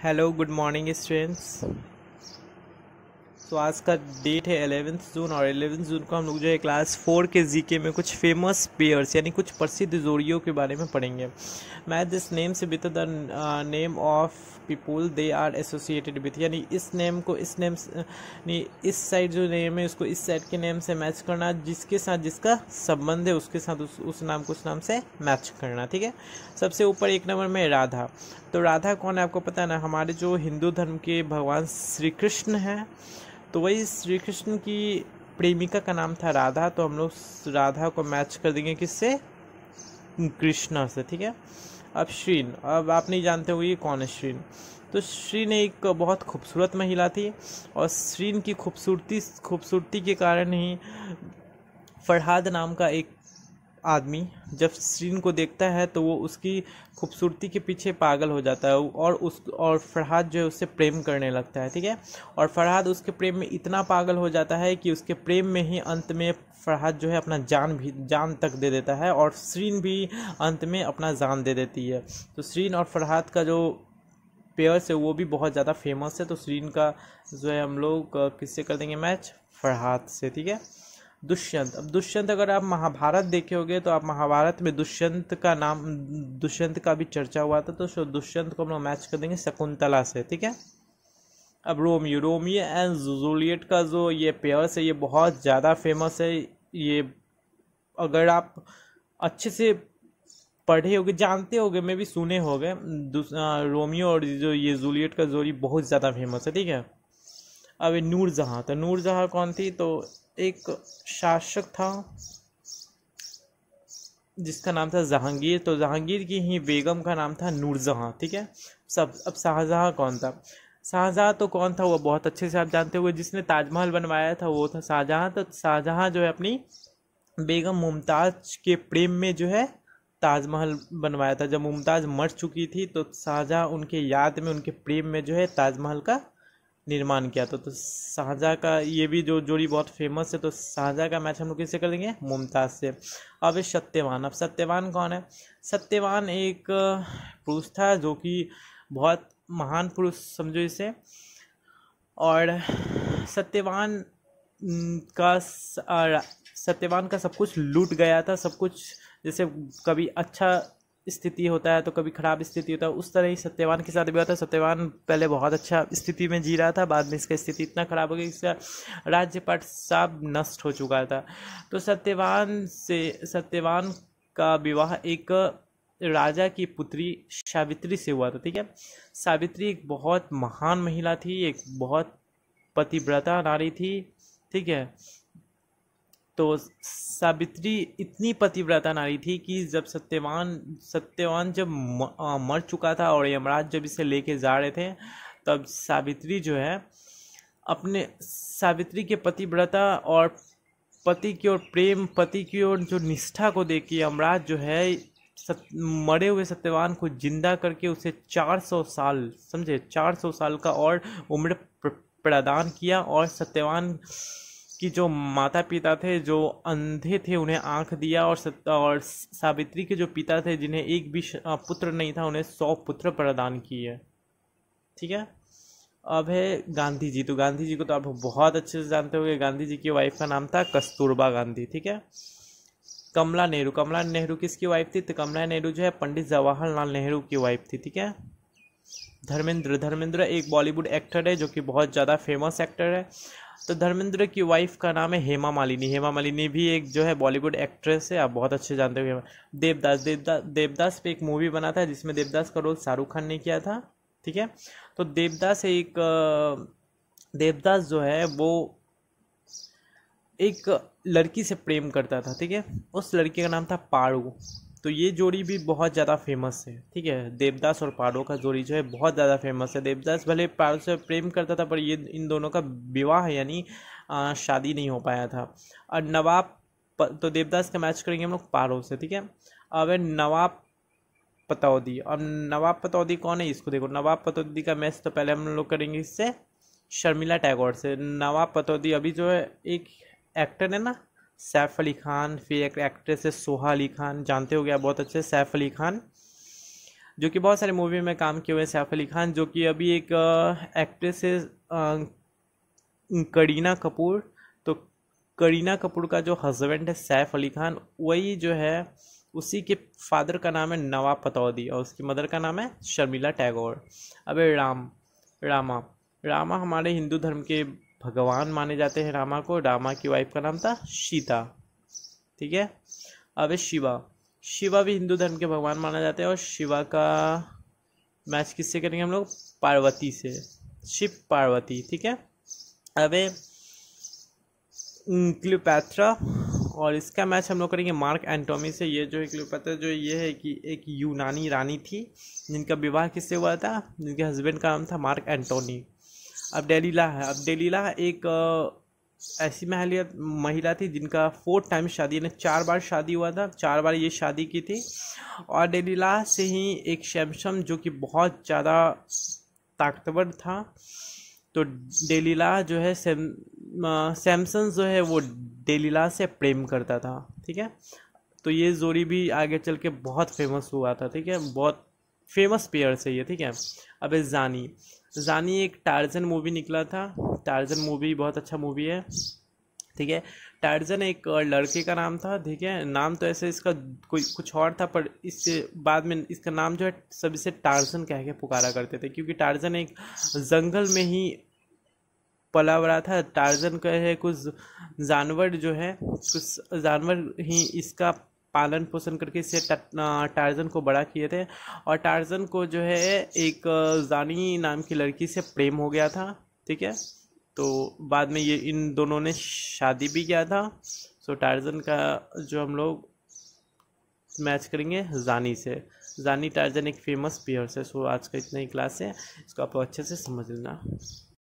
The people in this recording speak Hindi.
hello good morning students तो आज का डेट है एलेवेंथ जून और एलेवेंथ जून को हम लोग जो है क्लास फोर के जीके में कुछ फेमस पेयर्स यानी कुछ प्रसिद्ध जोड़ियों के बारे में पढ़ेंगे मैं दिस नेम से with the name of people they are associated with यानी इस नेम को इस नेम यानी इस साइड जो नेम है उसको इस साइड के नेम से मैच करना जिसके साथ जिसका संबंध है उसके साथ उस, उस नाम को उस नाम से मैच करना ठीक है सबसे ऊपर एक नंबर में राधा तो राधा कौन है आपको पता है ना हमारे जो हिंदू धर्म के भगवान श्री कृष्ण हैं तो वही श्री कृष्ण की प्रेमिका का नाम था राधा तो हम लोग राधा को मैच कर देंगे किससे कृष्णा से ठीक है अब श्रीन अब आप नहीं जानते हो ये कौन है श्रीन तो श्रीन एक बहुत खूबसूरत महिला थी और श्रीन की खूबसूरती खूबसूरती के कारण ही फरहाद नाम का एक आदमी जब सीन को देखता है तो वो उसकी खूबसूरती के पीछे पागल हो जाता है और उस और फरहाद जो है उससे प्रेम करने लगता है ठीक है और फरहाद उसके प्रेम में इतना पागल हो जाता है कि उसके प्रेम में ही अंत में फरहाद जो है अपना जान भी जान तक दे देता है और श्रीन भी अंत में अपना जान दे देती है तो श्रीन और फरहाद का जो पेयर्स है वो भी बहुत ज़्यादा फेमस है तो श्रीन का जो है हम लोग किससे कर देंगे मैच फरहाद से ठीक है दुष्यंत अब दुष्यंत अगर आप महाभारत देखे होगे तो आप महाभारत में दुष्यंत का नाम दुष्यंत का भी चर्चा हुआ था तो दुष्यंत को हम लोग मैच कर देंगे शकुंतला से ठीक है अब रोमियो रोमियो एंड जूलियट का जो ये पेयर्स है ये बहुत ज़्यादा फेमस है ये अगर आप अच्छे से पढ़े होगे जानते होगे मैं भी सुने होगे रोमियो और जो ये जूलियट का जोड़ी बहुत ज़्यादा फेमस है ठीक है अब नूरजहाँ तो नूरजहाँ कौन थी तो एक शासक था जिसका नाम था जहांगीर तो जहांगीर की ही बेगम का नाम था नूरजहाँ ठीक है सब अब शाहजहाँ कौन था शाहजहाँ तो कौन था वो बहुत अच्छे से आप जानते हुए जिसने ताजमहल बनवाया था वो था शाहजहाँ तो शाहजहाँ जो है अपनी बेगम मुमताज़ के प्रेम में जो है ताजमहल बनवाया था जब मुमताज़ मर चुकी थी तो शाहजहाँ उनके याद में उनके प्रेम में जो है ताजमहल का निर्माण किया था तो शाहजहाँ का ये भी जो जोड़ी बहुत फेमस है तो शाहजहाँ का मैच हम लोग किससे करेंगे मुमताज़ से अब सत्यवान अब सत्यवान कौन है सत्यवान एक पुरुष था जो कि बहुत महान पुरुष समझो इसे और सत्यवान का सत्यवान का सब कुछ लूट गया था सब कुछ जैसे कभी अच्छा स्थिति होता है तो कभी ख़राब स्थिति होता है उस तरह ही सत्यवान के साथ भी होता है सत्यवान पहले बहुत अच्छा स्थिति में जी रहा था बाद में इसका स्थिति इतना ख़राब हो गई इसका राज्यपाट सब नष्ट हो चुका था तो सत्यवान से सत्यवान का विवाह एक राजा की पुत्री सावित्री से हुआ था ठीक है सावित्री एक बहुत महान महिला थी एक बहुत पतिव्रता नारी थी ठीक है तो सावित्री इतनी पतिव्रता नारी थी कि जब सत्यवान सत्यवान जब मर चुका था और यमराज जब इसे लेके जा रहे थे तब सावित्री जो है अपने सावित्री के पतिव्रता और पति की ओर प्रेम पति की ओर जो निष्ठा को देख के यमराज जो है सत, मरे हुए सत्यवान को जिंदा करके उसे 400 साल समझे 400 साल का और उम्र प्रदान किया और सत्यवान कि जो माता पिता थे जो अंधे थे उन्हें आंख दिया और सत्ता और सावित्री के जो पिता थे जिन्हें एक भी पुत्र नहीं था उन्हें सौ पुत्र प्रदान किए ठीक है अब है गांधी जी तो गांधी जी को तो आप बहुत अच्छे से जानते होंगे गांधी जी की वाइफ का नाम था कस्तूरबा गांधी ठीक है कमला नेहरू कमला नेहरू किसकी वाइफ थी तो कमला नेहरू जो है पंडित जवाहरलाल नेहरू की वाइफ थी ठीक है धर्मेंद्र धर्मेंद्र एक बॉलीवुड एक्टर है जो कि बहुत ज़्यादा फेमस एक्टर है तो धर्मेंद्र की वाइफ का नाम है हेमा मालिनी हेमा मालिनी भी एक जो है बॉलीवुड एक्ट्रेस है आप बहुत अच्छे जानते हो देवदास देवदास देवदास पे एक मूवी बना था जिसमें देवदास का रोल शाहरुख खान ने किया था ठीक है तो देवदास एक देवदास जो है वो एक लड़की से प्रेम करता था ठीक है उस लड़की का नाम था पाड़ू तो ये जोड़ी भी बहुत ज़्यादा फेमस है ठीक है देवदास और पारो का जोड़ी जो है बहुत ज़्यादा फेमस है देवदास भले पारो से प्रेम करता था पर ये इन दोनों का विवाह यानी शादी नहीं हो पाया था और नवाब तो देवदास का मैच करेंगे हम लोग पारो से ठीक है अब नवाब पतौदी अब नवाब पतौदी कौन है इसको देखो नवाब पतौदी का मैच तो पहले हम लोग करेंगे इससे शर्मिला टैगोर से नवाब पतौदी अभी जो है एक एक्टर है ना सैफ अली खान फिर एक एक्ट्रेस है सोहा अली खान जानते हो गया बहुत अच्छे सैफ अली खान जो कि बहुत सारे मूवी में काम किए हुए हैं सैफ अली खान जो कि अभी एक एक्ट्रेस है करीना कपूर तो करीना कपूर का जो हस्बैंड है सैफ अली खान वही जो है उसी के फादर का नाम है नवाब पतौदी और उसकी मदर का नाम है शर्मिला टैगोर अबे राम रामा रामा हमारे हिंदू धर्म के भगवान माने जाते हैं रामा को रामा की वाइफ का नाम था सीता ठीक है अब शिवा शिवा भी हिंदू धर्म के भगवान माना जाते हैं और शिवा का मैच किससे करेंगे हम लोग पार्वती से शिव पार्वती ठीक है अब क्लियोपैथ्रा और इसका मैच हम लोग करेंगे मार्क एंटोमी से ये जो है क्लियोपैथ्रा जो ये है कि एक यूनानी रानी थी जिनका विवाह किससे हुआ था जिनके हस्बैंड का नाम था मार्क एंटोनी अब डेलीला है अब डेलीला एक ऐसी महिला महिला थी जिनका फोर्थ टाइम शादी यानी चार बार शादी हुआ था चार बार ये शादी की थी और डेलीला से ही एक शैमशम जो कि बहुत ज़्यादा ताकतवर था तो डेलीला जो है सैम सैमसन जो है वो डेलीला से प्रेम करता था ठीक है तो ये जोरी भी आगे चल के बहुत फेमस हुआ था ठीक है बहुत फेमस पेयर से ये ठीक है अब है जानी जानी एक टार्जन मूवी निकला था टार्जन मूवी बहुत अच्छा मूवी है ठीक है टार्जन एक लड़के का नाम था ठीक है नाम तो ऐसे इसका कोई कुछ और था पर इससे बाद में इसका नाम जो है सब इसे टार्जन कह के पुकारा करते थे क्योंकि टार्जन एक जंगल में ही पला बड़ा था टार्जन का है कुछ जानवर जो है कुछ जानवर ही इसका पालन पोषण करके इसे टार्जन को बड़ा किए थे और टार्जन को जो है एक जानी नाम की लड़की से प्रेम हो गया था ठीक है तो बाद में ये इन दोनों ने शादी भी किया था सो टार्जन का जो हम लोग मैच करेंगे जानी से जानी टार्जन एक फेमस पियर्स है सो आज का इतना ही क्लास है इसको आप अच्छे से समझ लेना